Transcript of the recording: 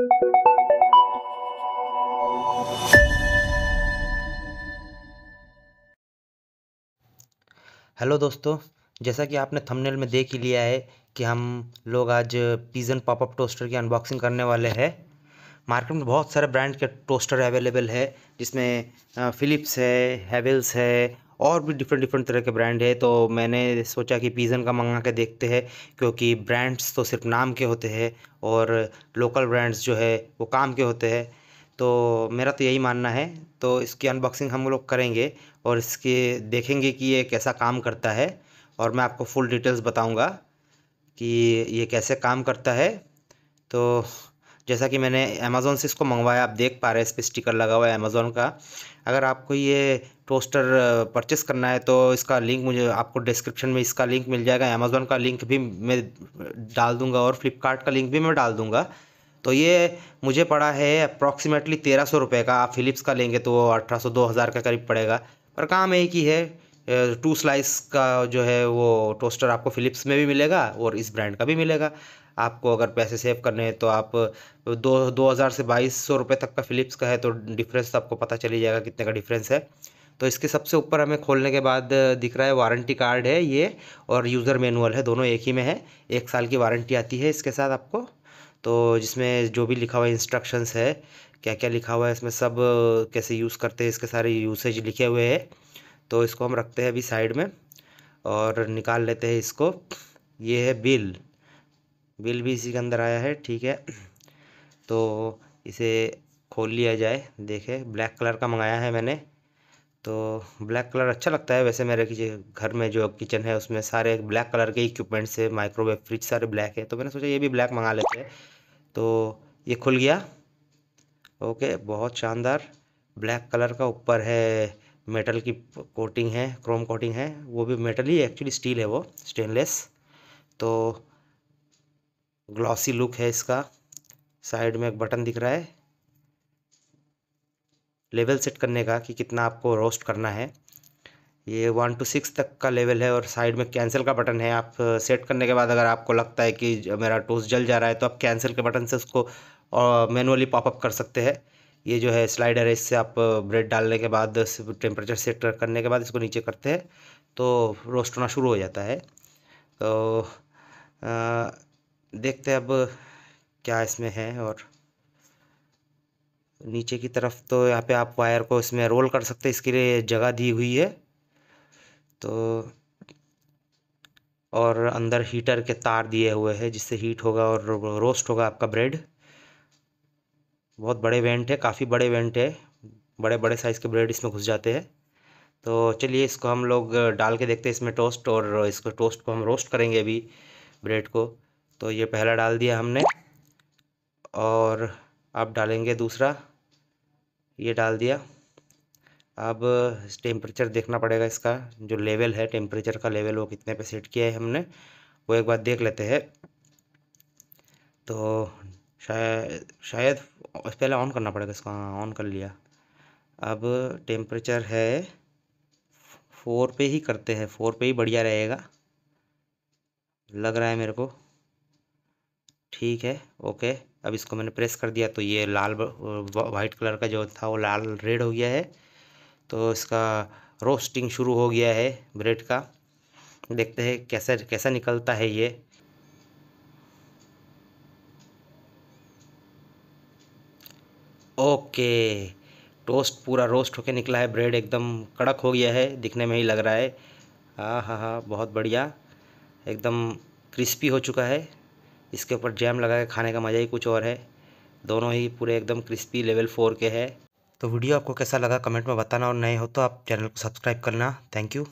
hello दोस्तों जैसा कि आपने थंबनेल में देख ही लिया है कि हम लोग आज पिज़न पॉपअप टोस्टर की अनबॉक्सिंग करने वाले हैं मार्केट में बहुत सारे ब्रांड के टोस्टर अवेलेबल है जिसमें फ़िलिप्स है हैवेल्स है और भी डिफरेंट डिफरेंट तरह के ब्रांड है तो मैंने सोचा कि पीज़न का मंगा के देखते हैं क्योंकि ब्रांड्स तो सिर्फ नाम के होते हैं और लोकल ब्रांड्स जो है वो काम के होते हैं तो मेरा तो यही मानना है तो इसकी अनबॉक्सिंग हम लोग करेंगे और इसके देखेंगे कि ये कैसा काम करता है और मैं आपको फुल डिटेल्स बताऊँगा कि ये कैसे काम करता है तो जैसा कि मैंने अमेज़ोन से इसको मंगवाया आप देख पा रहे हैं इस पर स्टिकर लगा हुआ है अमेज़ोन का अगर आपको ये टोस्टर परचेस करना है तो इसका लिंक मुझे आपको डिस्क्रिप्शन में इसका लिंक मिल जाएगा अमेज़ोन का लिंक भी मैं डाल दूँगा और फ्लिपकार्ट का लिंक भी मैं डाल दूँगा तो ये मुझे पड़ा है अप्रॉक्सीमेटली तेरह सौ रुपये का आप फिलिप्स का लेंगे तो वो अठारह सौ दो हज़ार के करीब पड़ेगा पर काम एक ही है टू स्लाइस का जो है वो टोस्टर आपको फिलिप्स में भी मिलेगा और इस ब्रांड का भी मिलेगा आपको अगर पैसे सेव करने हैं तो आप दो दो हज़ार से बाईस सौ रुपये तक का फ़िलिप्स का है तो डिफरेंस आपको पता चली जाएगा कितने का डिफरेंस है तो इसके सबसे ऊपर हमें खोलने के बाद दिख रहा है वारंटी कार्ड है ये और यूज़र मैनुअल है दोनों एक ही में है एक साल की वारंटी आती है इसके साथ आपको तो जिसमें जो भी लिखा हुआ इंस्ट्रक्शंस है क्या क्या लिखा हुआ है इसमें सब कैसे यूज़ करते हैं इसके सारे यूसेज लिखे हुए हैं तो इसको हम रखते हैं अभी साइड में और निकाल लेते हैं इसको ये है बिल बिल भी इसी के अंदर आया है ठीक है तो इसे खोल लिया जाए देखे ब्लैक कलर का मंगाया है मैंने तो ब्लैक कलर अच्छा लगता है वैसे मेरे घर में जो किचन है उसमें सारे ब्लैक कलर के इक्विपमेंट्स है माइक्रोवेव फ्रिज सारे ब्लैक है तो मैंने सोचा ये भी ब्लैक मंगा लेते हैं तो ये खुल गया ओके बहुत शानदार ब्लैक कलर का ऊपर है मेटल की कोटिंग है क्रोम कोटिंग है वो भी मेटल ही एक्चुअली स्टील है वो स्टेनलेस तो ग्लॉसी लुक है इसका साइड में एक बटन दिख रहा है लेवल सेट करने का कि कितना आपको रोस्ट करना है ये वन टू सिक्स तक का लेवल है और साइड में कैंसिल का बटन है आप सेट करने के बाद अगर आपको लगता है कि मेरा टोस्ट जल जा रहा है तो आप कैंसिल के बटन से उसको मैनुअली पॉपअप कर सकते हैं ये जो है स्लाइडर है इससे आप ब्रेड डालने के बाद टेम्परेचर सेट करने के बाद इसको नीचे करते हैं तो रोस्ट होना शुरू हो जाता है तो आ, देखते हैं अब क्या इसमें है और नीचे की तरफ तो यहाँ पे आप वायर को इसमें रोल कर सकते हैं इसके लिए जगह दी हुई है तो और अंदर हीटर के तार दिए हुए हैं जिससे हीट होगा और रोस्ट होगा आपका ब्रेड बहुत बड़े वेंट है काफ़ी बड़े वेंट है बड़े बड़े साइज़ के ब्रेड इसमें घुस जाते हैं तो चलिए इसको हम लोग डाल के देखते हैं इसमें टोस्ट और इसको टोस्ट को हम रोस्ट करेंगे अभी ब्रेड को तो ये पहला डाल दिया हमने और अब डालेंगे दूसरा ये डाल दिया अब टेम्परेचर देखना पड़ेगा इसका जो लेवल है टेम्परेचर का लेवल वो कितने पे सेट किया है हमने वो एक बार देख लेते हैं तो शायद शायद पहले ऑन करना पड़ेगा इसको हाँ ऑन कर लिया अब टेम्परेचर है फोर पे ही करते हैं फोर पे ही बढ़िया रहेगा लग रहा है मेरे को ठीक है ओके अब इसको मैंने प्रेस कर दिया तो ये लाल वाइट कलर का जो था वो लाल रेड हो गया है तो इसका रोस्टिंग शुरू हो गया है ब्रेड का देखते हैं कैसे कैसा निकलता है ये ओके टोस्ट पूरा रोस्ट होके निकला है ब्रेड एकदम कड़क हो गया है दिखने में ही लग रहा है हाँ हाँ हाँ बहुत बढ़िया एकदम क्रिस्पी हो चुका है इसके ऊपर जैम लगा के खाने का मज़ा ही कुछ और है दोनों ही पूरे एकदम क्रिस्पी लेवल फ़ोर के है तो वीडियो आपको कैसा लगा कमेंट में बताना और नए हो तो आप चैनल को सब्सक्राइब करना थैंक यू